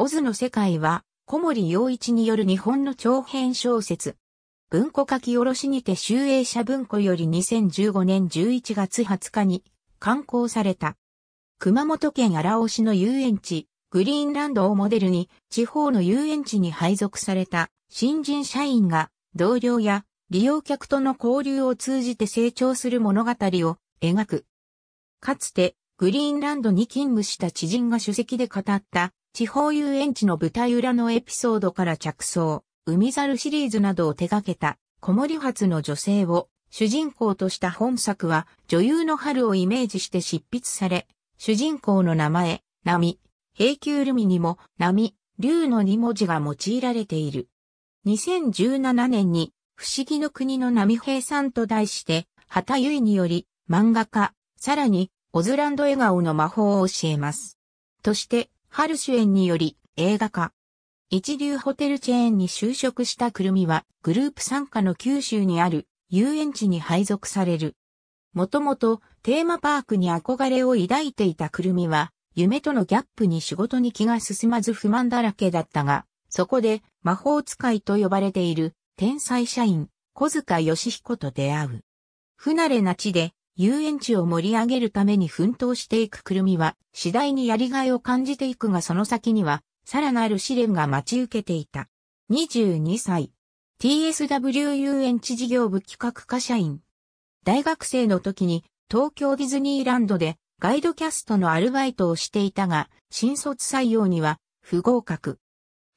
オズの世界は、小森洋一による日本の長編小説。文庫書き下ろしにて集英社文庫より2015年11月20日に刊行された。熊本県荒尾市の遊園地、グリーンランドをモデルに地方の遊園地に配属された新人社員が同僚や利用客との交流を通じて成長する物語を描く。かつてグリーンランドに勤務した知人が主席で語った地方遊園地の舞台裏のエピソードから着想、海猿シリーズなどを手掛けた、小森発の女性を主人公とした本作は女優の春をイメージして執筆され、主人公の名前、波、平久ルミにも波、竜の2文字が用いられている。2017年に不思議の国の波平さんと題して、畑ゆいにより漫画家、さらにオズランド笑顔の魔法を教えます。として、春主演により映画化。一流ホテルチェーンに就職したくるみは、グループ参加の九州にある遊園地に配属される。もともとテーマパークに憧れを抱いていたくるみは、夢とのギャップに仕事に気が進まず不満だらけだったが、そこで魔法使いと呼ばれている天才社員、小塚義彦と出会う。不慣れな地で遊園地を盛り上げるために奮闘していくくるみは、次第にやりがいを感じていくがその先には、さらなる試練が待ち受けていた。22歳。TSW 遊園地事業部企画課社員。大学生の時に、東京ディズニーランドで、ガイドキャストのアルバイトをしていたが、新卒採用には、不合格。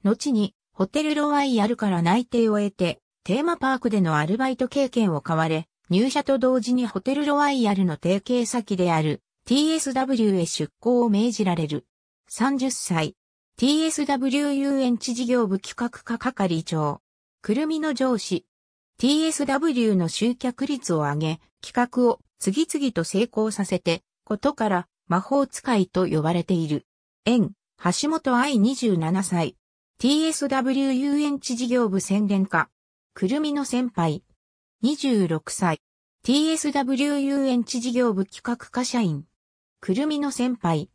後に、ホテルロワイヤルから内定を得て、テーマパークでのアルバイト経験を買われ、入社と同時にホテルロワイヤルの提携先である TSW へ出向を命じられる。30歳。TSW 遊園地事業部企画課係長。くるみの上司。TSW の集客率を上げ、企画を次々と成功させて、ことから魔法使いと呼ばれている。縁、橋本愛27歳。TSW 遊園地事業部宣伝課。くるみの先輩、26歳、TSW 遊園地事業部企画課社員、くるみの先輩、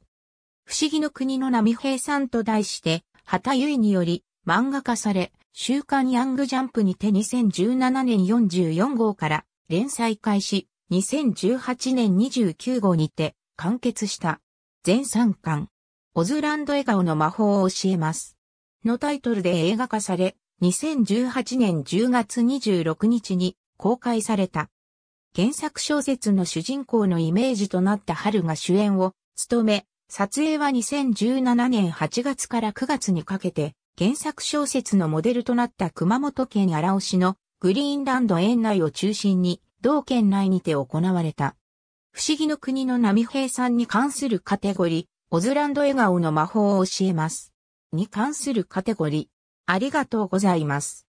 不思議の国の波平さんと題して、畑ゆいにより漫画化され、週刊ヤングジャンプにて2017年44号から連載開始、2018年29号にて完結した。全3巻、オズランド笑顔の魔法を教えます。のタイトルで映画化され、2018年10月26日に公開された。原作小説の主人公のイメージとなった春が主演を務め、撮影は2017年8月から9月にかけて、原作小説のモデルとなった熊本県荒尾市のグリーンランド園内を中心に、同県内にて行われた。不思議の国の波平さんに関するカテゴリー、オズランド笑顔の魔法を教えます。に関するカテゴリー、ありがとうございます。